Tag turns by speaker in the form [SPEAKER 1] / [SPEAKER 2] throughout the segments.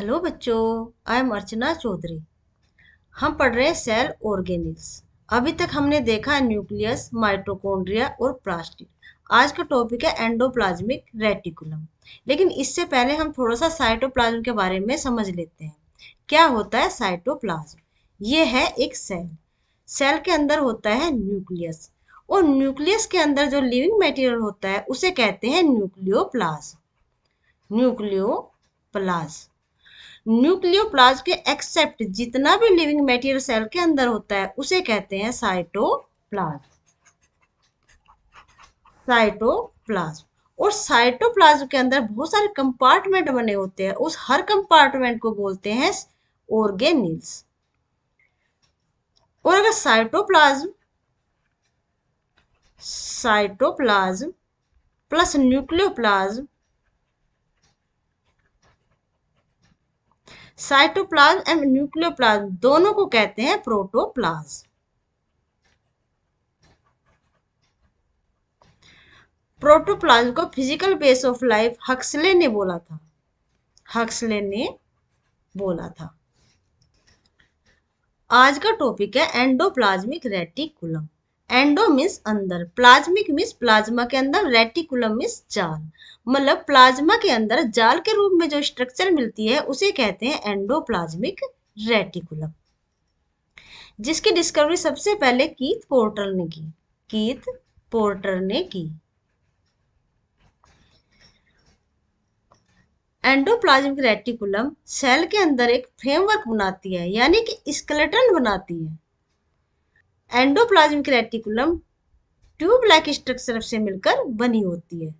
[SPEAKER 1] Hello बच्चों I am अर्चना चौधरी हम पढ़ रहे हैं सेल ऑर्गेनिक्स अभी तक हमने देखा है न्यूक्लियस माइटोकॉन्ड्रिया और प्लास्टिक आज का टॉपिक है एंडोप्लाज्मिक रेटिकुलम लेकिन इससे पहले हम थोड़ा सा साइटोप्लाज्म के बारे में समझ लेते हैं क्या होता है साइटोप्लाज्म ये है एक सेल सेल के अंदर होता है न्यूक्लियस और न्यूक्लियस के अंदर जो लिविंग मटेरियल होता है उसे कहते हैं न्यूक्लियोप्लाज्म न्यूक्लियोप्लाज्म न्यूक्लियोप्लाज के एक्सेप्ट जितना भी लिविंग मेटीरियल सेल के अंदर होता है उसे कहते हैं साइटोप्लाज साइटोप्लाज्म और साइटोप्लाज्म के अंदर बहुत सारे कंपार्टमेंट बने होते हैं उस हर कंपार्टमेंट को बोलते हैं ऑर्गेनिल्स और अगर cytoplasm cytoplasm plus nucleoplasm cytoplasm and nucleoplasm दोनों को कहते हैं प्रोटोप्लाज प्रोटोप्लाज्म को physical base of life Huxley ने बोला था हक्सले ने बोला था आज का टॉपिक है एंडोप्लाज्मिक रेटिकुलम एंडो मीन्स अंदर प्लाज्मिक मीन्स प्लाज्मा के अंदर रेटिकुलम मीन्स जाल मतलब प्लाज्मा के अंदर जाल के रूप में जो स्ट्रक्चर मिलती है उसे कहते हैं प्लाज्मिक रेटिकुलम जिसकी डिस्कवरी सबसे पहले कीथ पोर्टर ने की कीथ पोर्टर ने की एंडोप्लाज्मिक रेटिकुलम सेल के अंदर एक फ्रेमवर्क बनाती है यानी कि स्केलेटन बनाती है endoplasmic reticulum tube like structure से मिलकर बनी होती है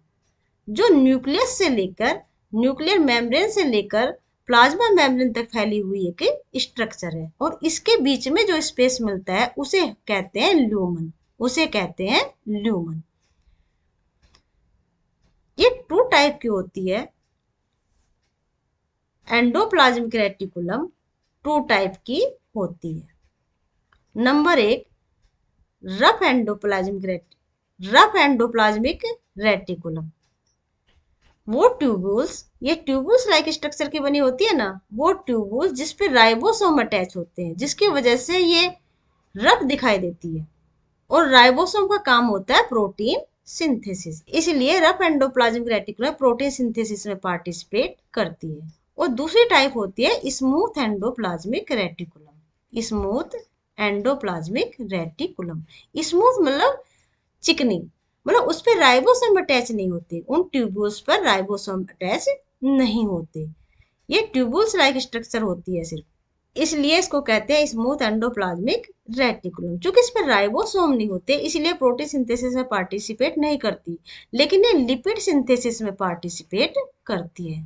[SPEAKER 1] जो न्यूक्लियस से लेकर न्यूक्लियर मेम्ब्रेन से लेकर प्लाज्मा मेम्ब्रेन तक फैली हुई एक स्ट्रक्चर है और इसके बीच में जो स्पेस मिलता है उसे कहते हैं ल्यूमन उसे कहते हैं ल्यूमन ये टू टाइप की होती है एंडोप्लाज्मिक रेटिकुलम टू टाइप की होती है नंबर एक rough endoplasmic reticulum rough endoplasmic reticulum वो ट्यूबुल्स ये ट्यूबुल्स लाइक स्ट्रक्चर की बनी होती है ना वो ट्यूबुल्स जिस पे राइबोसोम अटैच होते हैं जिसकी वजह से ये रफ दिखाई देती है और राइबोसोम का काम होता है प्रोटीन सिंथेसिस इसलिए rough endoplasmic reticulum protein synthesis में पार्टिसिपेट करती है और दूसरी टाइप होती है smooth endoplasmic reticulum smooth endoplasmic reticulum smooth मतलब चिकनी मतलब उस पर राइबोसोम अटैच नहीं होते उन ट्यूबुल्स पर राइबोसोम अटैच नहीं होते ये ट्यूबुल्स लाइक स्ट्रक्चर होती है सिर्फ इसलिए इसको कहते हैं स्मूथ एंडोप्लाज्मिक रेटिकुलम चूंकि इस पर राइबोसोम नहीं होते इसलिए प्रोटीन सिंथेसिस में पार्टिसिपेट नहीं करती लेकिन ये लिपिड सिंथेसिस में पार्टिसिपेट करती है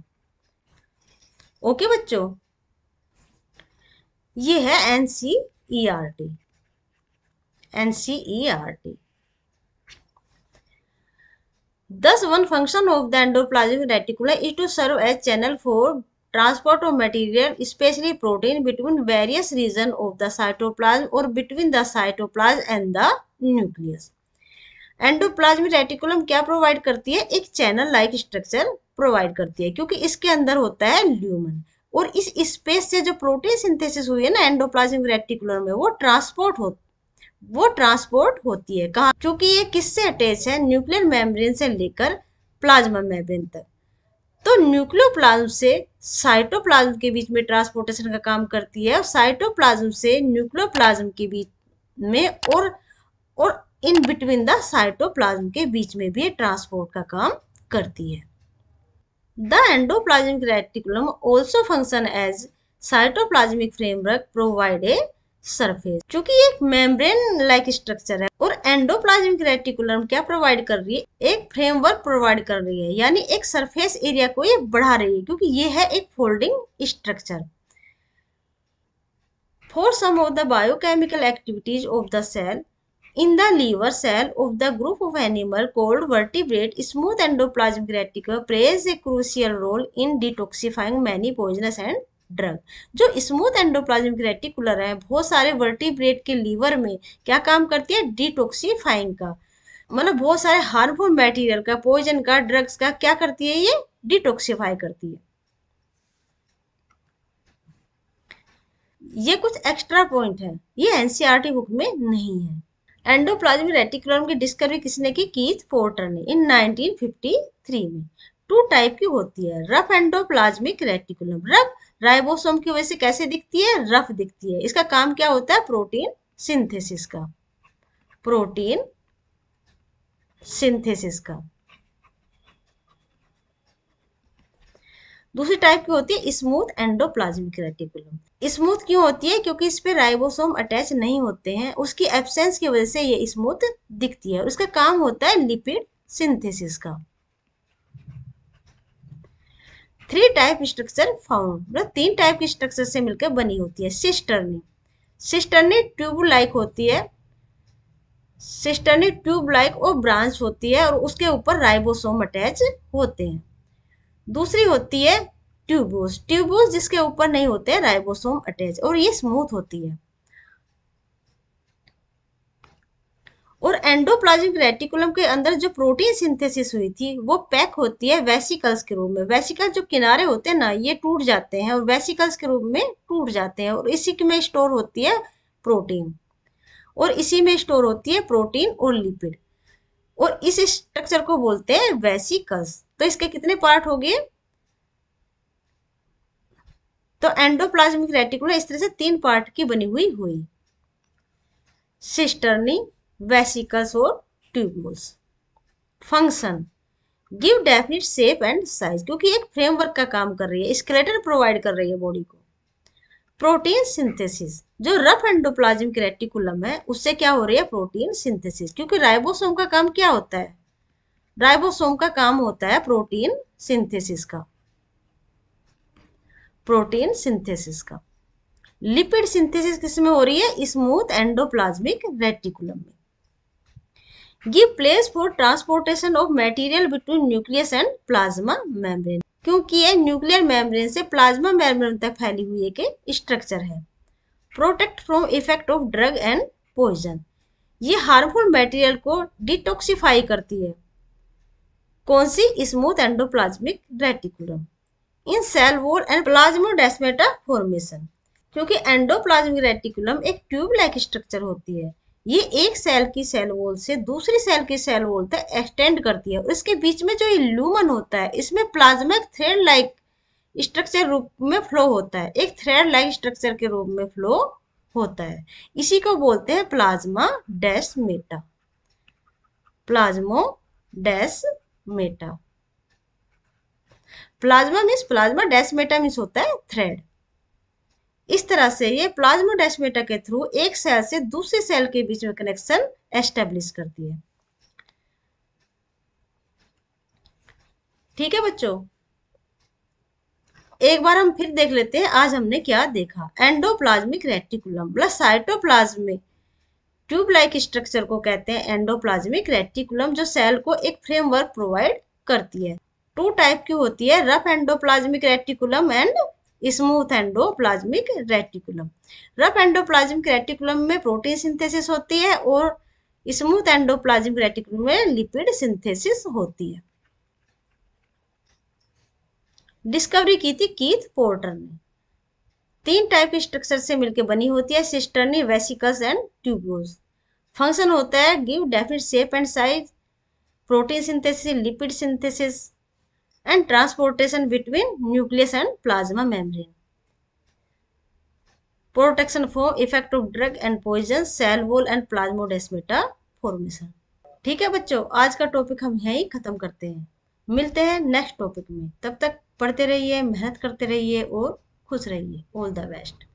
[SPEAKER 1] ओके बच्चों ये है N C E R T N C E R T Thus, one function of the endoplasmic reticulum is to serve as channel for transport of material, especially protein, between various regions of the cytoplasm or between the cytoplasm and the nucleus. Endoplasmic reticulum क्या provide करती है एक channel like structure provide करती है क्योंकि इसके अंदर होता है ल्यूमन और इस स्पेस से जो प्रोटीन सिंथेसिस हुई है ना एंडोप्लाज्मिक रेटिकुलर में वो ट्रांसपोर्ट हो वो ट्रांसपोर्ट होती है कहा क्योंकि ये किससे अटैच है न्यूक्लियर मेम्ब्रेन से लेकर प्लाज्मा मेम्ब्रेन तक तो न्यूक्लियोप्लाज्म से साइटोप्लाज्म के बीच में ट्रांसपोर्टेशन का काम करती है और साइटोप्लाज्म से न्यूक्लियोप्लाज्म के बीच में और और इन बिटवीन द साइटोप्लाज्म के बीच में भी ट्रांसपोर्ट का काम करती है The endoplasmic reticulum also function as cytoplasmic framework provide a surface क्योंकि एक मेम्ब्रेन लाइक स्ट्रक्चर है और एंडोप्लाज्मिक रेटिकुलम क्या प्रोवाइड कर रही है एक फ्रेमवर्क प्रोवाइड कर रही है यानी एक सरफेस एरिया को ये बढ़ा रही है क्योंकि ये है एक folding structure for some of the biochemical activities of the cell In the liver cell of the group of animal called vertebrate, smooth endoplasmic reticulum plays a crucial role in detoxifying many poisonous and drug जो smooth endoplasmic reticular है बहुत सारे vertebrate के liver में क्या काम करती है डिटॉक्सिफाइंग का मतलब बहुत सारे हार्मफुल मटेरियल का पॉइजन का ड्रग्स का क्या करती है ये डिटॉक्सिफाई करती है ये कुछ एक्स्ट्रा पॉइंट है ये एनसीईआरटी बुक e में नहीं है एंडोप्लाज्मिक रेटिकुलम की डिस्कवरी किसने की कीथ पोर्टर ने इन 1953 में टू टाइप की होती है rough endoplasmic reticulum rough ribosome की वजह से कैसे दिखती है रफ दिखती है इसका काम क्या होता है प्रोटीन सिंथेसिस का प्रोटीन सिंथेसिस का दूसरी टाइप की होती है स्मूथ एंडोप्लाज्मिक रेटिकुलम स्मूथ क्यों होती है क्योंकि इस पे राइबोसोम अटैच नहीं होते हैं उसकी एब्सेंस की वजह से ये स्मूथ दिखती है उसका काम होता है लिपिड सिंथेसिस का थ्री टाइप स्ट्रक्चर फाउंड मतलब तीन टाइप की स्ट्रक्चर से मिलकर बनी होती है सिस्टर्नी सिस्टर्नी ट्यूब लाइक होती है सिस्टर्नी ट्यूब लाइक और ब्रांच होती है और उसके ऊपर राइबोसोम अटैच होते हैं दूसरी होती है ट्यूबोस ट्यूबोस जिसके ऊपर नहीं होते राइबोसोम अटैच और ये स्मूथ होती है और एंडोप्लाज्मिक रेटिकुलम के अंदर जो प्रोटीन सिंथेसिस हुई थी वो पैक होती है वेसिकल्स के रूप में वेसिकल जो किनारे होते हैं ना ये टूट जाते हैं और वेसिकल्स के रूप में टूट जाते हैं और इसी में स्टोर होती है प्रोटीन और इसी में स्टोर होती है प्रोटीन और लिपिड और इस स्ट्रक्चर को बोलते हैं वेसिकल्स तो इसके कितने पार्ट हो गए तो एंडोप्लाज्मिक रेटिकुलम इस तरह से तीन पार्ट की बनी हुई हुई सिस्टर्नी वेसिकल्स और tubules function give definite shape and size क्योंकि एक फ्रेमवर्क का काम कर रही है स्केलेटन प्रोवाइड कर रही है बॉडी को प्रोटीन सिंथेसिस जो रफ एंडोप्लाज्मिक रेटिकुलम है उससे क्या हो रही है प्रोटीन सिंथेसिस क्योंकि राइबोसोम का काम क्या होता है राइबोसोम का काम होता है प्रोटीन सिंथेसिस का प्रोटीन सिंथेसिस का लिपिड सिंथेसिस किसमें हो रही है स्मूथ एंडोप्लाज्मिक रेटिकुलम में give place for transportation of material between nucleus and plasma membrane क्योंकि ये न्यूक्लियर मेम्ब्रेन से प्लाज्मा मेम्ब्रेन तक फैली हुई एक स्ट्रक्चर है protect from effect of drug and poison ये हार्मफुल मटेरियल को डिटॉक्सिफाई करती है कौन सी smooth endoplasmic reticulum in cell wall and plasmodesmata formation क्योंकि एंडोप्लाज्मिक रेटिकुलम एक ट्यूब लाइक स्ट्रक्चर होती है ये एक सेल की सेल वॉल से दूसरी सेल की सेल वॉल तक एक्सटेंड करती है और इसके बीच में जो लूमन होता है इसमें प्लाज्मिक थ्रेड लाइक स्ट्रक्चर रूप में फ्लो होता है एक थ्रेड लाइक स्ट्रक्चर के रूप में फ्लो होता है इसी को बोलते हैं plasma desmata plasmo desmata meta plasma means plasma desmata means होता है थ्रेड इस तरह से ये प्लाज्मा डेस्मेटा के थ्रू एक सेल से दूसरे सेल के बीच में कनेक्शन एस्टेब्लिश करती है ठीक है बच्चों एक बार हम फिर देख लेते हैं आज हमने क्या देखा endoplasmic reticulum plus cytoplasmic tube like structure को कहते हैं एंडोप्लाज्मिक रेटिकुलम जो सेल को एक फ्रेमवर्क प्रोवाइड करती है टू टाइप की होती है rough endoplasmic reticulum and smooth endoplasmic reticulum rough endoplasmic reticulum में प्रोटीन सिंथेसिस होती है और स्मूथ एंडोप्लाज्मिक रेटिकुलम में लिपिड सिंथेसिस होती है डिस्कवरी की थी कीथ पोर्टर ने तीन टाइप के स्ट्रक्चर से मिलकर बनी होती है cisternae vesicles and tubules function होता है give definite shape and size protein synthesis lipid synthesis and transportation between nucleus and plasma membrane protection for effect of drug and poison cell wall and plasmodesmata formation ठीक है बच्चों आज का topic हम यहीं खत्म करते हैं मिलते हैं नेक्स्ट टॉपिक में तब तक पढ़ते रहिए मेहनत करते रहिए और खुश रहिए ऑल द बेस्ट